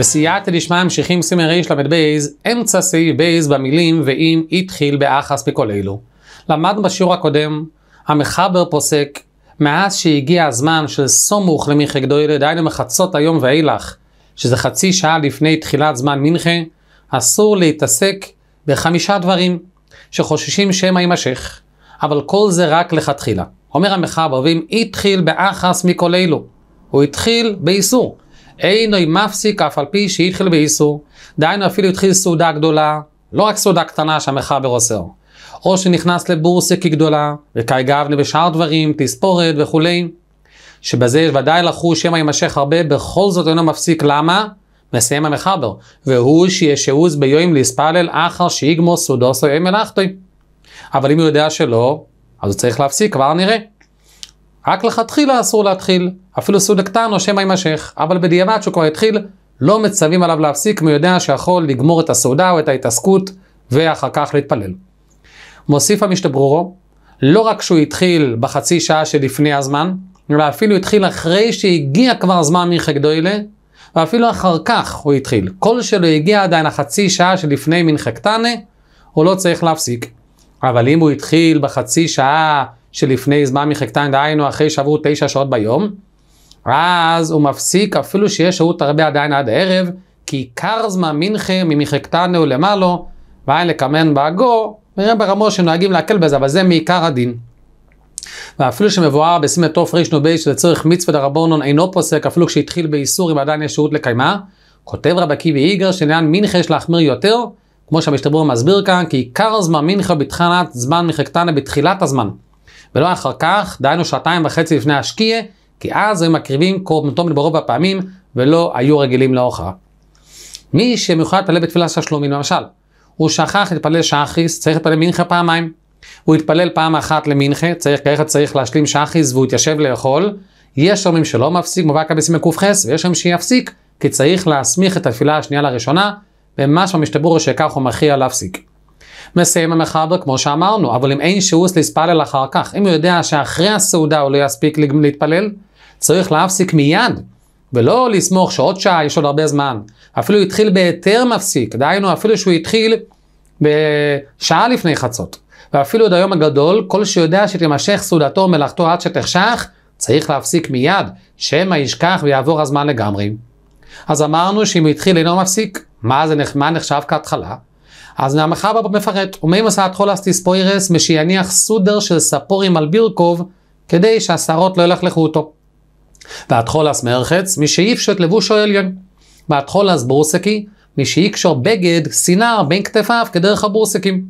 בסייעתא דשמיא ממשיכים סימן רל"ב, אמצע סעיף בייז במילים ואם התחיל באחס מכל אלו. למדנו בשיעור הקודם, המחבר פוסק, מאז שהגיע הזמן של סמוך למיכה גדולה, דהיינו מחצות היום ואילך, שזה חצי שעה לפני תחילת זמן מנחה, אסור להתעסק בחמישה דברים שחוששים שמא יימשך, אבל כל זה רק לכתחילה. אומר המחבר, ואם התחיל באחס מכל אלו, הוא התחיל באיסור. אינוי מפסיק אף על פי שהתחיל באיסור. דהיינו אפילו התחיל סעודה גדולה, לא רק סעודה קטנה שהמחבר אוסר. או שנכנס לבורסה כגדולה, וכאגבנה בשאר דברים, תספורת וכולי. שבזה יש ודאי לחוש שמא יימשך הרבה, בכל זאת אינו מפסיק. למה? מסיים המחבר. והוא שישעוז ביום להספלל אחר שיגמור סעודו סויום מלאכתוי. אבל אם הוא יודע שלא, אז הוא צריך להפסיק, כבר נראה. רק לכתחילה אסור להתחיל, אפילו סעודה קטן או שמא יימשך, אבל בדיעבד שהוא כבר התחיל, לא מצווים עליו להפסיק, כי הוא יודע שיכול לגמור את הסעודה או את ההתעסקות, ואחר כך להתפלל. מוסיף המשתברורו, לא רק שהוא התחיל בחצי שעה שלפני הזמן, אלא אפילו התחיל אחרי שהגיע כבר זמן מנחה גדולה, ואפילו אחר כך הוא התחיל. כל שלא הגיע עדיין החצי שעה שלפני מנחה קטנה, הוא לא צריך להפסיק. אבל אם הוא התחיל בחצי שעה שלפני זמן מחקתיים, דהיינו אחרי שעברו תשע שעות ביום, אז הוא מפסיק אפילו שיש שהות הרבה עדיין עד הערב, כי עיקר זמן מנחה ממחקתנו למעלו, ואין לקמן בעגו, נראה ברמו שנוהגים להקל בזה, אבל זה מעיקר הדין. ואפילו שמבואר בסמט תוף שזה שלצורך מצווה דרבונון אינו פוסק, אפילו כשהתחיל באיסור אם עדיין יש שהות לקיימה, כותב רבי עקיבא איגר שלעניין מנחה יש להחמיר יותר, כמו שהמשתבר מסביר כאן, כי עיקר זמן מנחה בתחילת זמן מחקתנה בתחילת הזמן. ולא אחר כך, דהיינו שעתיים וחצי לפני השקיעה, כי אז הם מקריבים קורבנותו ברוב הפעמים, ולא היו רגילים לאוכל. מי שמיוחד להתפלל בתפילה של שלומים, למשל, הוא שכח להתפלל שחריס, צריך להתפלל מנחה פעמיים. הוא התפלל פעם אחת למנחה, צריך, ככה צריך להשלים שחריס והוא התיישב לאכול. יש שלומים שלא מפסיק, מובא כבסימי ק"ח, ויש שלומים שיפסיק, כי צריך להסמיך את התפילה השנייה לראשונה, ומשמע משתבור שכך הוא מכריע להפסיק. מסיים המחבר כמו שאמרנו, אבל אם אין שיעוס להתפלל אחר כך, אם הוא יודע שאחרי הסעודה הוא לא יספיק להתפלל, צריך להפסיק מיד, ולא לסמוך שעוד שעה יש עוד הרבה זמן. אפילו התחיל בהיתר מפסיק, דהיינו אפילו שהוא התחיל בשעה לפני חצות. ואפילו עוד היום הגדול, כל שיודע שתימשך סעודתו ומלאכתו עד שתחשך, צריך להפסיק מיד, שמא ישכח ויעבור הזמן לגמרי. אז אמרנו שאם הוא התחיל אינו מפסיק, מה, זה, מה נחשב כהתחלה? אז נעמך הבא מפרט, ומאם עשה את כל אסטיס פוירס משיניח סודר של ספורים על בירקוב, כדי שהשערות לא ילכלכו אותו. ועד חולס מרחץ, מי שיפשוט לבושו עליון. ועד חולס בורסקי, מי שאיקשור בגד, סינר, בין כתפיו, כדרך הבורסקים.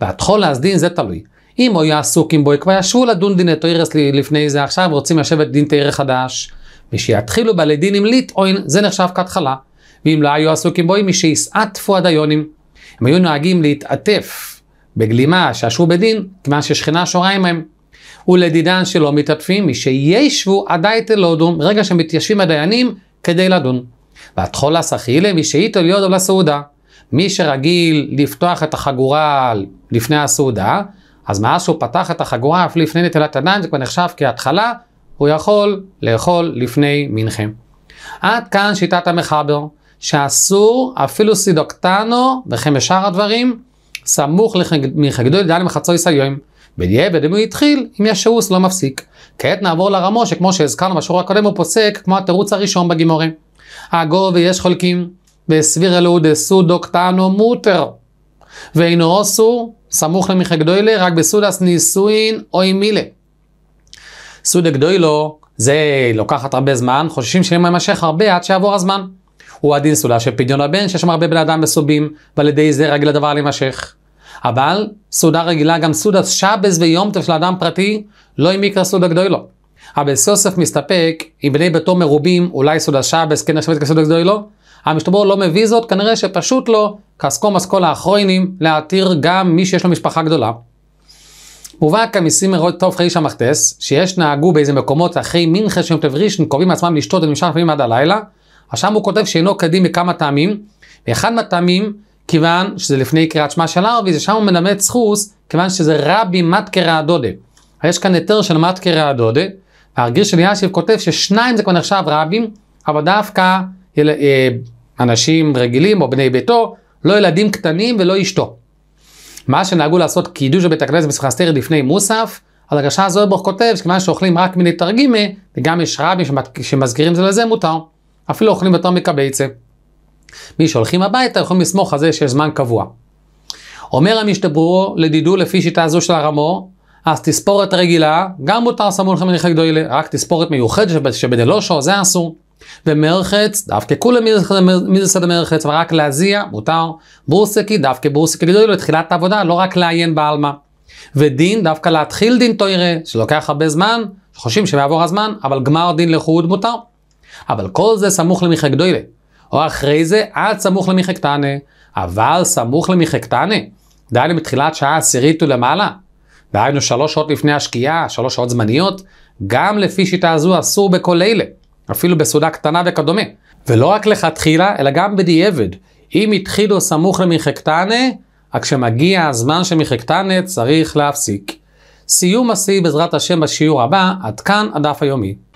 ועד חולס דין זה תלוי. אם הוא יעסוק עם בויק, וישבו לדון דין את תוירס לפני זה, עכשיו רוצים לשבת דין תאיר חדש. מי שיתחילו בעלי דין עם ליט אוין, זה נחשב כהתחלה. ואם לא היו עסוקים בו, מי שיסעטפו הדיונים. הם היו נוהגים להתעטף בגלימה, שעשו בדין, כיוון ששכינה שורה עמהם. ולדידן שלא מתעטפים, מי שישבו עדייתא להודום, ברגע שמתיישבים הדיינים כדי לדון. והתחול הסחילה מי שאיתו ליודו לסעודה. מי שרגיל לפתוח את החגורה לפני הסעודה, אז מאז שהוא פתח את החגורה אף לפני נטילת הדן, זה כבר נחשב כהתחלה, הוא יכול לאכול לפני מנחם. עד כאן שיטת המחבר. שאסור אפילו סידוקטנו וכן בשאר הדברים סמוך מחגדו ידיים מחצו יסיום. בדיעבד בדמי התחיל, אם יש שאוס לא מפסיק. כעת נעבור לרמו שכמו שהזכרנו בשיעור הקודם הוא פוסק כמו התירוץ הראשון בגימורי. הגו ויש חולקים בסביר אלו דסודוקטנו מוטר ואינו אוסו סמוך למחגדוילה רק בסודס נישואין אוי מילה. סודק דוילו זה לוקחת הרבה זמן, חוששים שלא יימשך הרבה עד שיעבור הזמן. הוא הדין סולה של פדיון הבן, שיש שם הרבה בני אדם מסובים, ועל ידי זה רגיל הדבר להימשך. אבל סעודה רגילה, גם סעודת שבס ויום טוב של אדם פרטי, לא עם מקרא סעודה גדולו. אבל סוסף מסתפק, אם בני ביתו מרובים, אולי סעודה שבס כן נחשבת כסעודה גדולו? המשתבר לא מביא זאת, כנראה שפשוט לא, כסקום אסכולה האחרונים, להתיר גם מי שיש לו משפחה גדולה. מובא כמיסים כמסימר טוב חיש המחטס, שיש נהגו באיזה מקומות אחרי מנחה שהם תברישן, קובעים עצמם לשתות ונמשך לפעמים עד הלילה, שם הוא כותב שאינו קדים מכמה טעמים, ואחד מהטעמים, כיוון שזה לפני קריאת שמע של ערבי, זה שם הוא מלמד סחוס, כיוון שזה רבי מתקרא הדודה. יש כאן היתר של מתקרא הדודה, והרגיל של יאשיב כותב ששניים זה כבר נחשב רבים, אבל דווקא יל... אה, אנשים רגילים או בני ביתו, לא ילדים קטנים ולא אשתו. מה שנהגו לעשות קידוש בבית הכנסת בסכסתר לפני מוסף, אז הגשש זוהר ברוך כותב שכיוון שאוכלים רק מיני תרגימה, וגם יש רבים שמזכירים זה לזה מותר. אפילו אוכלים יותר מקבייצה. מי שהולכים הביתה יכולים לסמוך על זה שיש זמן קבוע. אומר המשתברור לדידו לפי שיטה זו של הרמור, אז תספורת רגילה, גם מותר סמול לכם מניחי גדולה, רק תספורת מיוחדת שבדלושו, זה אסור. ומרחץ, דווקא כולם מזסד המרחץ, ורק להזיע, מותר. בורסקי, דווקא בורסקי גדולה, תחילת העבודה, לא רק לעיין בעלמא. ודין, דווקא להתחיל דין תוירה, שלוקח הרבה זמן, חושבים שמעבור הזמן, אבל גמר דין לחוד מותר. אבל כל זה סמוך למיכה גדולה. או אחרי זה עד סמוך למיכה קטנה. אבל סמוך למיכה קטנה. דהיינו בתחילת שעה עשירית ולמעלה. דהיינו שלוש שעות לפני השקיעה, שלוש שעות זמניות. גם לפי שיטה זו אסור בכל לילה. אפילו בסעודה קטנה וכדומה. ולא רק לכתחילה, אלא גם בדיעבד. אם התחילו סמוך למיכה קטנה, רק כשמגיע הזמן של מיכה קטנה, צריך להפסיק. סיום השיא בעזרת השם בשיעור הבא, עד כאן הדף היומי.